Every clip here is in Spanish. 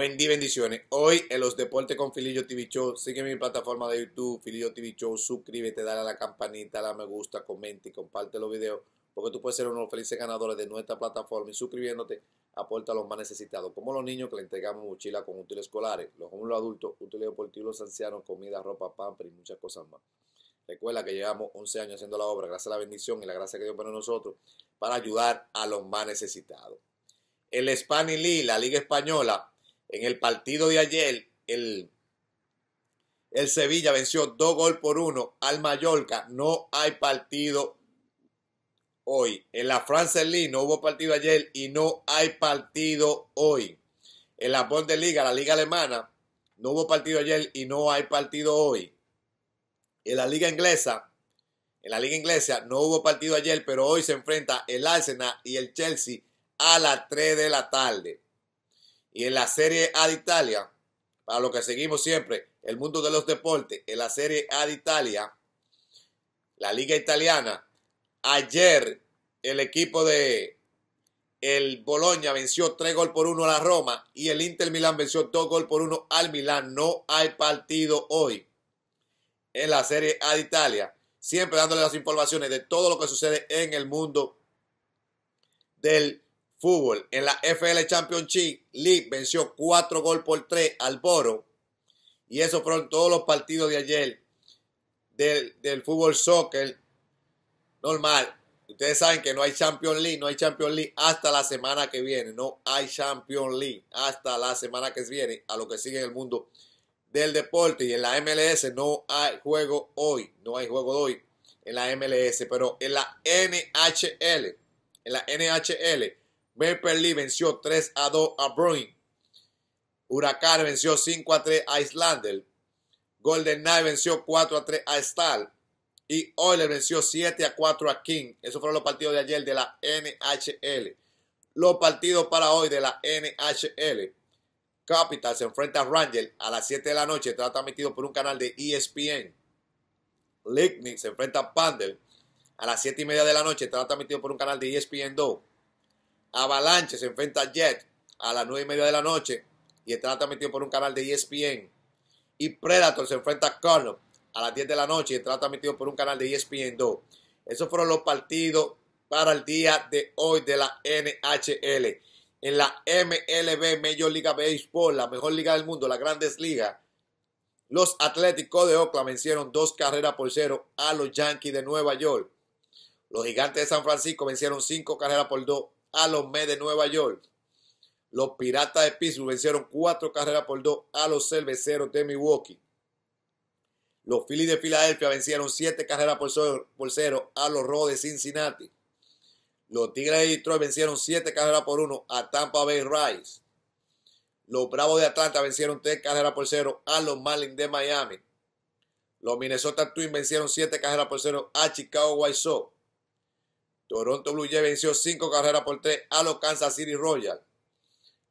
Bendí bendiciones. Hoy en los deportes con Filillo TV Show. Sigue mi plataforma de YouTube, Filillo TV Show. Suscríbete, dale a la campanita, dale a me gusta, comenta y comparte los videos. Porque tú puedes ser uno de los felices ganadores de nuestra plataforma y suscribiéndote aporta a los más necesitados, como los niños que le entregamos mochila con útiles escolares, los los adultos, útiles deportivos, los ancianos, comida, ropa, pamper y muchas cosas más. Recuerda que llevamos 11 años haciendo la obra, gracias a la bendición y la gracia que Dios pone en nosotros para ayudar a los más necesitados. El Spanish League, la Liga Española, en el partido de ayer, el, el Sevilla venció dos gol por uno al Mallorca. No hay partido hoy. En la France League no hubo partido ayer y no hay partido hoy. En la Bundesliga, la liga alemana, no hubo partido ayer y no hay partido hoy. En la liga inglesa, en la liga inglesa no hubo partido ayer, pero hoy se enfrenta el Arsenal y el Chelsea a las 3 de la tarde. Y en la Serie A de Italia, para lo que seguimos siempre, el mundo de los deportes, en la Serie A de Italia, la Liga Italiana, ayer el equipo de el Boloña venció 3 gol por 1 a la Roma y el Inter Milán venció 2 gol por 1 al Milán. No hay partido hoy en la Serie A de Italia. Siempre dándole las informaciones de todo lo que sucede en el mundo del Fútbol. En la FL Championship League venció 4 gol por 3 al Boro. Y eso fueron todos los partidos de ayer del, fútbol soccer normal. Ustedes saben que no hay Champions League, no hay Champions League hasta la semana que viene. No hay Champions League hasta la semana que viene a lo que sigue en el mundo del deporte. Y en la MLS no hay juego hoy, no hay juego de hoy en la MLS. Pero en la NHL, en la NHL Lee venció 3 a 2 a Bruin. Huracán venció 5 a 3 a Islander. Golden Knight venció 4 a 3 a Stahl. Y Oilers venció 7 a 4 a King. Esos fueron los partidos de ayer de la NHL. Los partidos para hoy de la NHL. Capital se enfrenta a Rangel a las 7 de la noche. Está transmitido por un canal de ESPN. Lightning se enfrenta a Pandel a las 7 y media de la noche. Está transmitido por un canal de ESPN 2. Avalanche se enfrenta a Jet a las 9 y media de la noche y estará transmitido por un canal de ESPN. Y Predator se enfrenta a Connor a las 10 de la noche y está transmitido por un canal de e ESPN 2. E Esos fueron los partidos para el día de hoy de la NHL. En la MLB, Major League Baseball, la mejor liga del mundo, la grandes ligas, los Atléticos de Oakland vencieron dos carreras por cero a los Yankees de Nueva York. Los Gigantes de San Francisco vencieron cinco carreras por dos a los Mets de Nueva York. Los Piratas de Pittsburgh vencieron cuatro carreras por dos a los Cerveceros de Milwaukee. Los Phillies de Filadelfia vencieron siete carreras por, cero a los Rojos de Cincinnati. Los Tigres de Detroit vencieron siete carreras por uno a Tampa Bay Rays. Los Bravos de Atlanta vencieron tres carreras por cero a los Marlins de Miami. Los Minnesota Twins vencieron siete carreras por cero a Chicago White Sox. Toronto Blue Jays venció 5 carreras por 3 a los Kansas City Royals.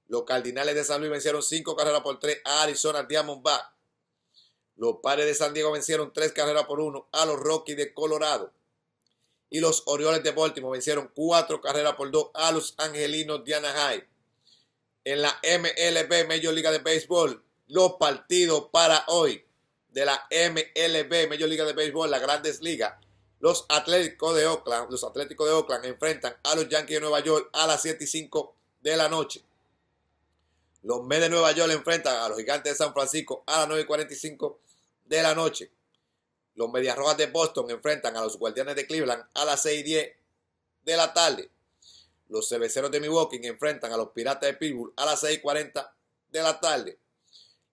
Los Cardinales de San Luis vencieron 5 carreras por 3 a Arizona Diamondback. Los Padres de San Diego vencieron 3 carreras por 1 a los Rockies de Colorado. Y los Orioles de Baltimore vencieron 4 carreras por 2 a los Angelinos de Anaheim. En la MLB, Major Liga de Béisbol, los partidos para hoy de la MLB, Major Liga de Béisbol, las grandes ligas los Atléticos de Oakland, los Atléticos de Oakland enfrentan a los Yankees de Nueva York a las 7 y 5 de la noche. Los Mets de Nueva York enfrentan a los Gigantes de San Francisco a las 9 y 45 de la noche. Los Medias Rojas de Boston enfrentan a los Guardianes de Cleveland a las 6 y 10 de la tarde. Los Cerveceros de Milwaukee enfrentan a los Piratas de Pittsburgh a las 6 y 40 de la tarde.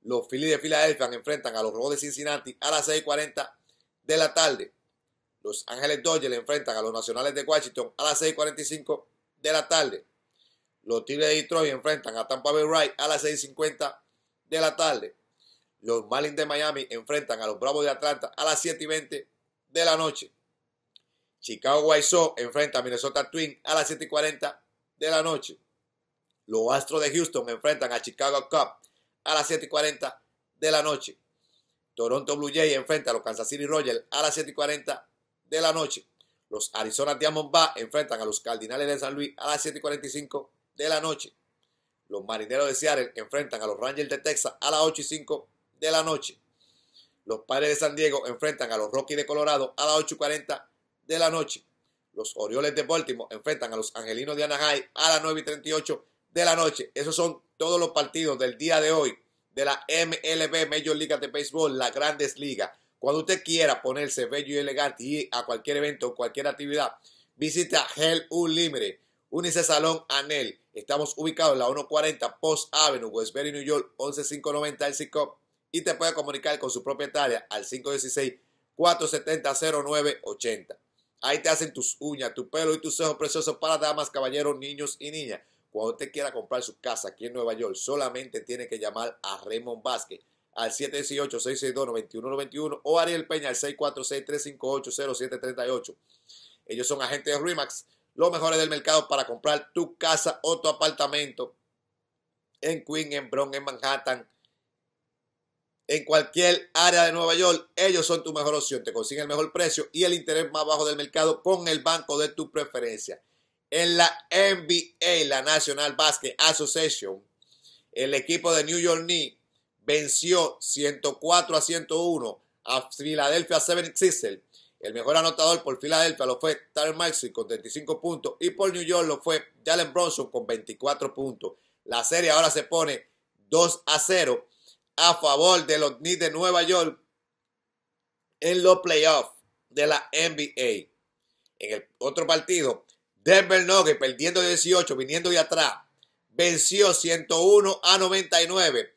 Los Phillies de Filadelfia enfrentan a los Rojos de Cincinnati a las 6 y 40 de la tarde. Los Ángeles Dodgers enfrentan a los Nacionales de Washington a las 6.45 de la tarde. Los Tigres de Detroit enfrentan a Tampa Bay Wright a las 6.50 de la tarde. Los Marlins de Miami enfrentan a los Bravos de Atlanta a las 7.20 de la noche. Chicago White Sox enfrenta a Minnesota Twins a las 7.40 de la noche. Los Astros de Houston enfrentan a Chicago Cubs a las 7.40 de la noche. Toronto Blue Jays enfrenta a los Kansas City Royals a las 7.40 de la de la noche. Los Arizona Diamondbacks enfrentan a los Cardinales de San Luis a las 7 y 45 de la noche. Los Marineros de Seattle enfrentan a los Rangers de Texas a las 8 y 5 de la noche. Los Padres de San Diego enfrentan a los Rockies de Colorado a las 8 y 40 de la noche. Los Orioles de Baltimore enfrentan a los Angelinos de Anaheim a las 9 y 38 de la noche. Esos son todos los partidos del día de hoy de la MLB, Major League de Baseball, la grandes ligas. Cuando usted quiera ponerse bello y elegante y a cualquier evento o cualquier actividad, visita Hell Unlimited. Únese Salón Anel. Estamos ubicados en la 140 Post Avenue, Westbury, New York, 11590 el Y te puede comunicar con su propietaria al 516-470-0980. Ahí te hacen tus uñas, tu pelo y tus ojos preciosos para damas, caballeros, niños y niñas. Cuando usted quiera comprar su casa aquí en Nueva York, solamente tiene que llamar a Raymond Vázquez al 718-662-9191 o Ariel Peña al 646-358-0738. Ellos son agentes de REMAX. los mejores del mercado para comprar tu casa o tu apartamento en Queen, en Bronx, en Manhattan, en cualquier área de Nueva York. Ellos son tu mejor opción. Te consiguen el mejor precio y el interés más bajo del mercado con el banco de tu preferencia. En la NBA, la National Basket Association, el equipo de New York Knicks venció 104 a 101 a Philadelphia 76ers. El mejor anotador por Filadelfia lo fue Tyler maxwell con 35 puntos y por New York lo fue Jalen Bronson con 24 puntos. La serie ahora se pone 2 a 0 a favor de los Knicks de Nueva York en los playoffs de la NBA. En el otro partido, Denver Nuggets perdiendo 18, viniendo de atrás, venció 101 a 99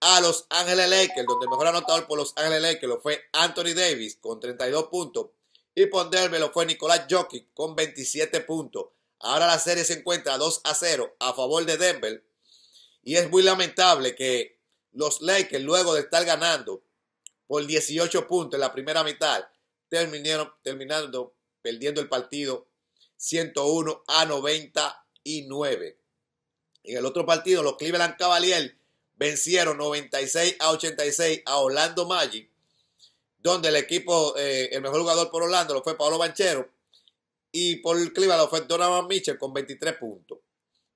a Los Ángeles Lakers, donde el mejor anotador por Los Ángeles Lakers lo fue Anthony Davis con 32 puntos y por Denver lo fue Nicolás Jockey con 27 puntos. Ahora la serie se encuentra 2 a 0 a favor de Denver y es muy lamentable que los Lakers luego de estar ganando por 18 puntos en la primera mitad terminaron terminando perdiendo el partido 101 a 99. En el otro partido los Cleveland Cavaliers vencieron 96 a 86 a Orlando Magic, donde el equipo, eh, el mejor jugador por Orlando lo fue Paolo Banchero y por Cleveland lo fue Donovan Mitchell con 23 puntos.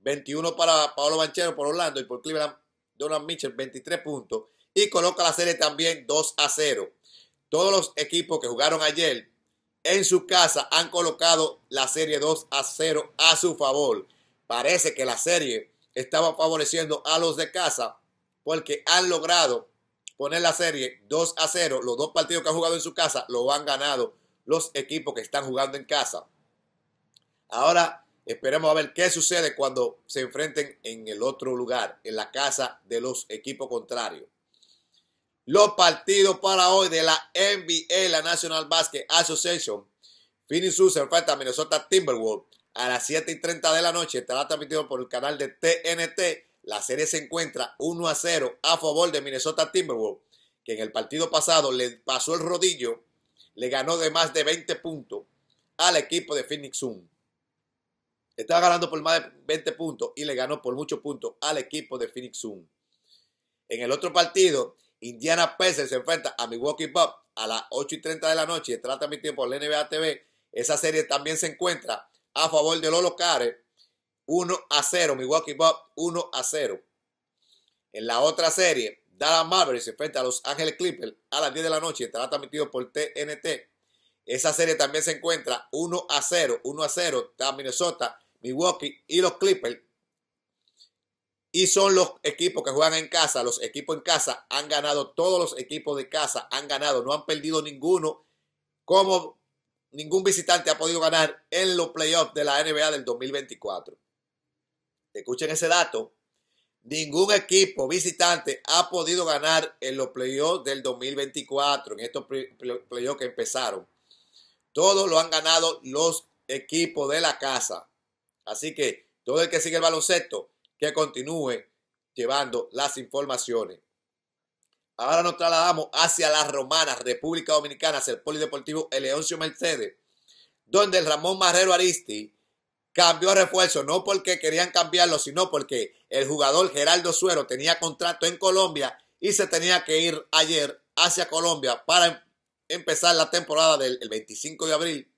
21 para Paolo Banchero por Orlando y por Cleveland Donovan Mitchell 23 puntos y coloca la serie también 2 a 0. Todos los equipos que jugaron ayer en su casa han colocado la serie 2 a 0 a su favor. Parece que la serie estaba favoreciendo a los de casa que han logrado poner la serie 2 a 0. Los dos partidos que han jugado en su casa lo han ganado los equipos que están jugando en casa. Ahora esperemos a ver qué sucede cuando se enfrenten en el otro lugar, en la casa de los equipos contrarios. Los partidos para hoy de la NBA, la National Basket Association. Phoenix Suns enfrenta a Minnesota Timberwolves a las 7 y 30 de la noche. Estará transmitido por el canal de TNT la serie se encuentra 1 a 0 a favor de Minnesota Timberwolves, que en el partido pasado le pasó el rodillo, le ganó de más de 20 puntos al equipo de Phoenix Suns. Estaba ganando por más de 20 puntos y le ganó por muchos puntos al equipo de Phoenix Suns. En el otro partido, Indiana Pacers se enfrenta a Milwaukee Bucks a las 8 y 30 de la noche. y Trata mi tiempo por la NBA TV. Esa serie también se encuentra a favor de Lolo locales 1 a 0. Milwaukee Bucks 1 a 0. En la otra serie, Dallas Mavericks se enfrenta a Los Ángeles Clippers a las 10 de la noche. Estará transmitido por TNT. Esa serie también se encuentra 1 a 0. 1 a 0 está Minnesota, Milwaukee y los Clippers. Y son los equipos que juegan en casa. Los equipos en casa han ganado. Todos los equipos de casa han ganado. No han perdido ninguno. Como ningún visitante ha podido ganar en los playoffs de la NBA del 2024 escuchen ese dato, ningún equipo visitante ha podido ganar en los playoffs del 2024, en estos playoffs que empezaron. Todos lo han ganado los equipos de la casa. Así que todo el que sigue el baloncesto, que continúe llevando las informaciones. Ahora nos trasladamos hacia las romanas, República Dominicana, hacia el Polideportivo Eleoncio Mercedes, donde el Ramón Marrero Aristi cambió refuerzo, no porque querían cambiarlo, sino porque el jugador Geraldo Suero tenía contrato en Colombia y se tenía que ir ayer hacia Colombia para em-, empezar la temporada del 25 de abril.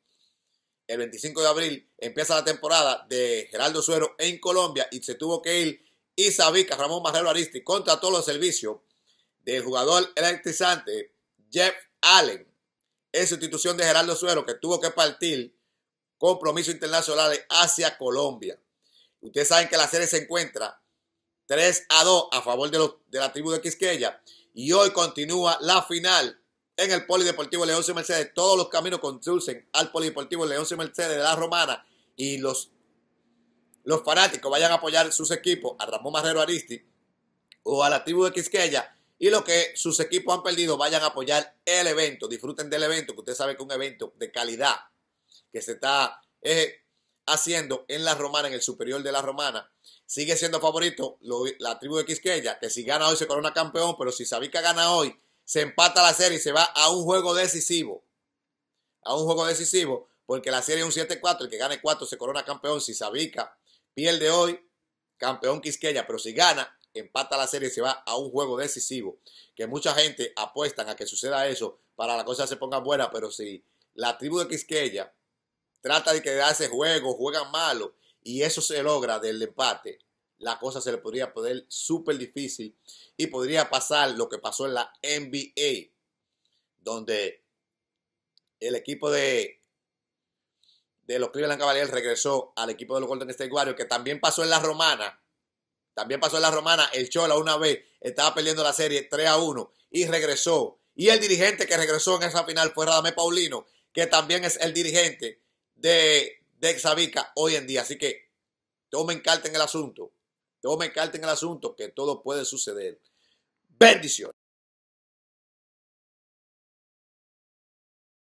El 25 de abril empieza la temporada de Geraldo Suero en Colombia y se tuvo que ir Isabica Ramón Marrero Aristi todos los servicios del jugador electrizante Jeff Allen en sustitución de Geraldo Suero que tuvo que partir Compromiso internacionales hacia Colombia. Ustedes saben que la serie se encuentra 3 a 2 a favor de, la tribu de Quisqueya y hoy continúa la final en el Polideportivo Leóncio Mercedes. Todos los caminos conducen al Polideportivo Leóncio Mercedes de la Romana y los, los fanáticos vayan a apoyar sus equipos a Ramón Marrero Aristi o a la tribu de Quisqueya y los que sus equipos han perdido vayan a apoyar el evento. Disfruten del evento, que usted sabe que es un evento de calidad que se está eh, haciendo en la romana, en el superior de la romana. Sigue siendo favorito la tribu de Quisqueya, que si gana hoy se corona campeón, pero si Sabica gana hoy, se empata la serie y se va a un juego decisivo. A un juego decisivo, porque la serie es un 7-4, el que gane 4 se corona campeón. Si Sabica pierde hoy, campeón Quisqueya, pero si gana, empata la serie y se va a un juego decisivo. Que mucha gente apuesta a que suceda eso para la cosa se ponga buena, pero si la tribu de Quisqueya trata de ese juego, Juega malo y eso se logra del empate, la cosa se le podría poner súper difícil y podría pasar lo que pasó en la NBA, donde el equipo de, de los Cleveland Cavaliers regresó al equipo de los Golden State Warriors, que también pasó en la Romana. También pasó en la Romana. El Chola una vez estaba perdiendo la serie 3 a 1 y regresó. Y el dirigente que regresó en esa final fue Radamé Paulino, que también es el dirigente de, de hoy en día. Así que tomen carta en el asunto. Tomen carta en el asunto que todo puede suceder. Bendiciones.